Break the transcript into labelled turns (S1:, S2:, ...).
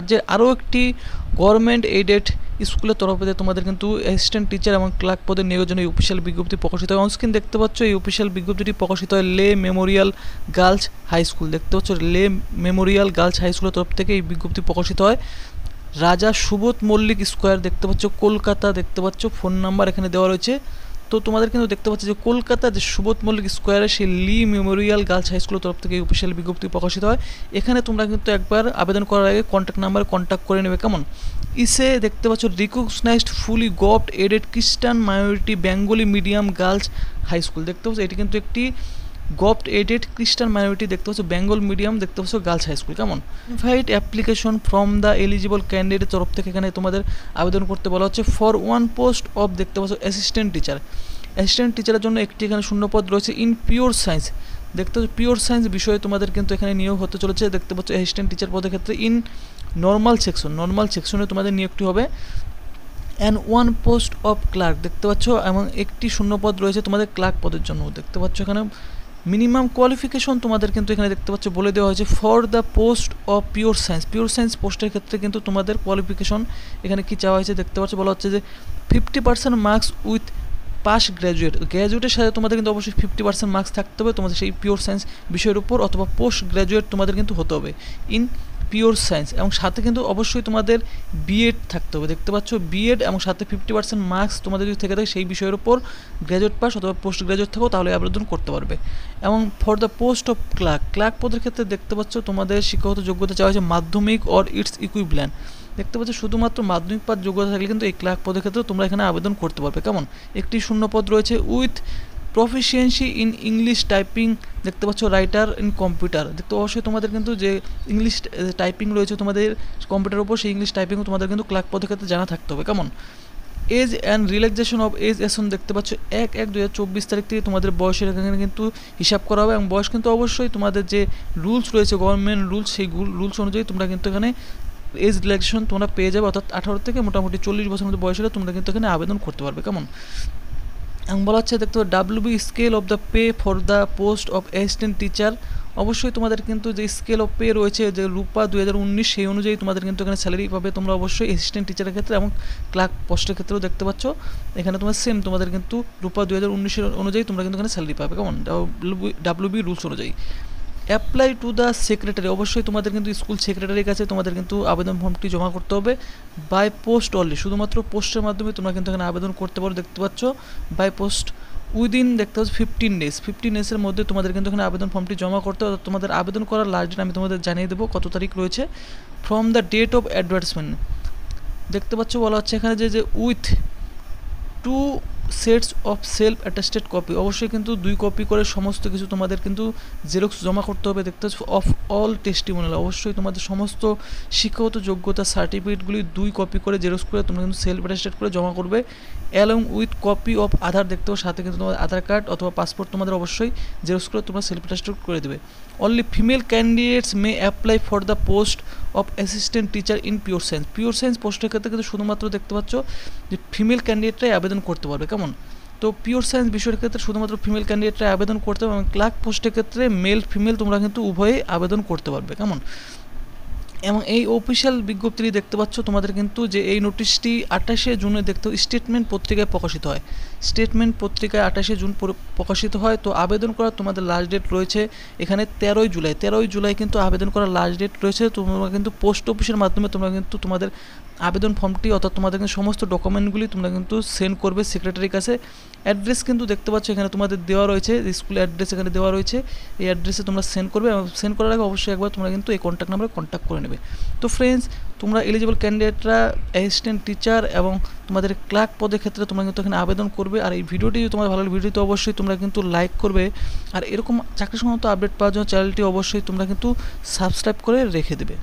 S1: রাজ্যে আরও একটি গভর্নমেন্ট এইডেড স্কুলের তরফ থেকে তোমাদের কিন্তু অ্যাসিস্ট্যান্ট টিচার এবং ক্লার্ক পদের নিয়োগের অফিসিয়াল বিজ্ঞপ্তি প্রকাশিত হয় অনস্ক্রিন দেখতে পাচ্ছ এই অফিসিয়াল বিজ্ঞপ্তিটি প্রকাশিত হয় লে মেমোরিয়াল গার্লস হাই স্কুল দেখতে পাচ্ছ লে মেমোরিয়াল গার্লস হাই স্কুলের তরফ থেকে এই বিজ্ঞপ্তি প্রকাশিত হয় রাজা সুবোধ মল্লিক স্কোয়ার দেখতে পাচ্ছ কলকাতা দেখতে পাচ্ছ ফোন নাম্বার এখানে দেওয়া রয়েছে তো তোমাদের কিন্তু দেখতে পাচ্ছি যে কলকাতার যে সুবোধ মল্লিক স্কোয়ারে সেই লি মেমোরিয়াল গার্লস হাই স্কুলের তরফ থেকে অফিসিয়াল বিজ্ঞপ্তি প্রকাশিত হয় এখানে তোমরা কিন্তু একবার আবেদন করার আগে কন্ট্যাক্ট নাম্বার কন্ট্যাক্ট করে নেবে কেমন ইসে দেখতে পাচ্ছ recognised fully government aided Christian minority Bengali medium girls high school দেখতে পাচ্ছ এটি কিন্তু একটি গভট এডেড খ্রিস্টান মাইনরিটি দেখতে পাচ্ছ বেঙ্গল মিডিয়াম দেখতে পাচ্ছ গার্লস হাই স্কুল কেমন invite application from the eligible candidate তরফ থেকে এখানে তোমাদের আবেদন করতে বলা হচ্ছে ফর ওয়ান পোস্ট অফ দেখতে পাচ্ছ অ্যাসিস্ট্যান্ট টিচার অ্যাসিস্ট্যান্ট টিচারের জন্য একটি এখানে শূন্যপদ রয়েছে ইন পিওর সায়েন্স দেখতে পাচ্ছ পিওর সায়েন্স বিষয়ে তোমাদের কিন্তু এখানে নিয়োগ হতে চলেছে দেখতে পাচ্ছ অ্যাসিস্ট্যান্ট টিচার পদের ক্ষেত্রে ইন নর্মাল সেকশন নর্মাল সেকশনে তোমাদের নিয়োগটি হবে and one post of clerk দেখতে পাচ্ছ এবং একটি শূন্যপদ রয়েছে তোমাদের ক্লার্ক পদের জন্য দেখতে পাচ্ছ এখানে মিনিমাম কোয়ালিফিকেশন তোমাদের কিন্তু এখানে দেখতে পাচ্ছ বলে দেওয়া হয়েছে for the post of pure science pure science পোস্টের ক্ষেত্রে কিন্তু তোমাদের কোয়ালিফিকেশন এখানে কি চাওয়া হয়েছে দেখতে পাচ্ছ বলা হচ্ছে যে fifty percent marks with pass graduate গ্র্যাজুয়েটের সাথে তোমাদের কিন্তু অবশ্যই ফিফটি পার্সেন্ট মার্কস থাকতে হবে তোমাদের সেই পিওর সায়েন্স বিষয়ের উপর অথবা পোস্ট গ্র্যাজুয়েট তোমাদের কিন্তু হতে হবে ইন পিওর সায়েন্স এবং সাথে কিন্তু অবশ্যই তোমাদের বিএড থাকতে হবে দেখতে পাচ্ছ বিএড এবং সাথে ফিফটি পার্সেন্ট মার্কস তোমাদের যদি থেকে থাকে সেই বিষয়ের উপর গ্র্যাজুয়েট পাস অথবা পোস্ট গ্র্যাজুয়েট থাকো তাহলে আবেদন করতে পারবে এবং for the post of clerk clerk পদের ক্ষেত্রে দেখতে পাচ্ছ তোমাদের শিক্ষাগত যোগ্যতা চাওয়া হয়েছে মাধ্যমিক অর ইটস ইকুইভ্যালেন্ট দেখতে পাচ্ছ শুধুমাত্র মাধ্যমিক পাঠ যোগ্যতা থাকলে কিন্তু এই ক্লার্ক পদের ক্ষেত্রে তোমরা এখানে আবেদন করতে পারবে কেমন একটি শূন্য পদ রয়েছে with proficiency in English typing দেখতে পাচ্ছ রাইটার ইন কম্পিউটার দেখতে অবশ্যই তোমাদের কিন্তু যে ইংলিশ টাইপিং রয়েছে তোমাদের কম্পিউটার উপর সেই ইংলিশ টাইপিং তোমাদের কিন্তু ক্লাক পদক্ষেত্রে জানা থাকতে হবে কেমন age and relaxation of age এসন দেখতে পাচ্ছ এক এক দু তারিখ থেকে তোমাদের বয়সের এখানে কিন্তু হিসাব করা হবে এবং বয়স কিন্তু অবশ্যই তোমাদের যে রুলস রয়েছে গভর্নমেন্ট রুলস সেই রুলস অনুযায়ী তোমরা কিন্তু এখানে এজ রিল্যাক্সেশন তোমরা পেয়ে যাবে অর্থাৎ আঠারো থেকে মোটামুটি চল্লিশ বছর মধ্যে বয়স হলে তোমরা কিন্তু এখানে আবেদন করতে পারবে কেমন এবং বলা হচ্ছে দেখতে W B scale of the pay for the post of assistant teacher অবশ্যই তোমাদের কিন্তু যে স্কেল অফ পে রয়েছে যে রূপা দু সেই অনুযায়ী তোমাদের কিন্তু এখানে স্যালারি পাবে তোমরা অবশ্যই অ্যাসিস্ট্যান্ট টিচারের ক্ষেত্রে এবং ক্লার্ক পোস্টের ক্ষেত্রেও দেখতে পাচ্ছ এখানে তোমার সেম তোমাদের কিন্তু রূপা দু হাজার উনিশের অনুযায়ী তোমরা কিন্তু এখানে স্যালারি পাবে কেমন ডাব্লিউ বি রুলস অনুযায়ী অ্যাপ্লাই টু দ্য সেক্রেটারি অবশ্যই তোমাদের কিন্তু স্কুল সেক্রেটারির কাছে তোমাদের কিন্তু আবেদন ফর্মটি জমা করতে হবে বাই পোস্ট অনলি শুধুমাত্র পোস্টের মাধ্যমে তোমরা কিন্তু এখানে আবেদন করতে পারো দেখতে পাচ্ছ বাই পোস্ট উইদিন দেখতে পাচ্ছ ফিফটিন ডেজ ফিফটিন ডেজের মধ্যে তোমাদের কিন্তু এখানে আবেদন ফর্মটি জমা করতে হবে তোমাদের আবেদন করার লাস্ট ডেট আমি তোমাদের জানিয়ে দেবো কত তারিখ রয়েছে from the date of advertisement দেখতে পাচ্ছ বলা হচ্ছে এখানে যে যে with two sets of self attested copy অবশ্যই কিন্তু দুই কপি করে সমস্ত কিছু তোমাদের কিন্তু জেরক্স জমা করতে হবে দেখতে অফ অল টেস্টিমোনিয়াল অবশ্যই তোমাদের সমস্ত শিক্ষাগত যোগ্যতা সার্টিফিকেটগুলি দুই কপি করে জেরক্স করে তোমরা কিন্তু সেলফ অ্যাটাস্টেড করে জমা করবে along with copy of Aadhaar দেখতেও সাথে কিন্তু তোমাদের আধার কার্ড অথবা পাসপোর্ট তোমাদের অবশ্যই জেরক্স করে তোমরা সেলফ অ্যাটাস্টেড করে দেবে only female candidates may apply for the post of assistant teacher in pure science pure science পোস্টের ক্ষেত্রে কিন্তু শুধুমাত্র দেখতে পাচ্ছ যে ফিমেল ক্যান্ডিডেটরাই আবেদন করতে পারবে কেমন কেমন তো পিওর সায়েন্স বিষয়ের ক্ষেত্রে শুধুমাত্র ফিমেল ক্যান্ডিডেটরা আবেদন করতে পারবে এবং ক্লার্ক পোস্টের ক্ষেত্রে মেল ফিমেল তোমরা কিন্তু উভয়ে আবেদন করতে পারবে কেমন এবং এই অফিসিয়াল বিজ্ঞপ্তিটি দেখতে পাচ্ছ তোমাদের কিন্তু যে এই নোটিশটি আঠাশে জুনে দেখতে স্টেটমেন্ট পত্রিকায় প্রকাশিত হয় স্টেটমেন্ট পত্রিকায় আঠাশে জুন প্রকাশিত হয় তো আবেদন করার তোমাদের লাস্ট ডেট রয়েছে এখানে তেরোই জুলাই তেরোই জুলাই কিন্তু আবেদন করার লাস্ট ডেট রয়েছে তোমরা কিন্তু পোস্ট অফিসের মাধ্যমে তোমরা কিন্তু তোমাদের আবেদন ফর্মটি অর্থাৎ তোমাদের কিন্তু সমস্ত ডকুমেন্টগুলি তোমরা কিন্তু সেন্ড করবে সেক্রেটারির কাছে অ্যাড্রেস কিন্তু দেখতে পাচ্ছ এখানে তোমাদের দেওয়া রয়েছে স্কুল অ্যাড্রেস এখানে দেওয়া রয়েছে এই অ্যাড্রেসে তোমরা সেন্ড করবে এবং সেন্ড করার আগে অবশ্যই একবার তোমরা কিন্তু এই কন্ট্যাক্ট নাম্বারে কন্ট্যাক্ট করে নেবে তো ফ্রেন্ডস তোমরা এলিজিবল ক্যান্ডিডেটরা অ্যাসিস্ট্যান্ট টিচার এবং তোমাদের ক্লার্ক পদের ক্ষেত্রে তোমরা কিন্তু এখানে আবেদন করবে আর এই ভিডিওটি তোমার ভালো ভিডিওটি তো অবশ্যই তোমরা কিন্তু লাইক করবে আর এরকম চাকরি সংক্রান্ত আপডেট পাওয়ার জন্য চ্যানেলটি অবশ্যই তোমরা কিন্তু সাবস্ক্রাইব করে রেখে দেবে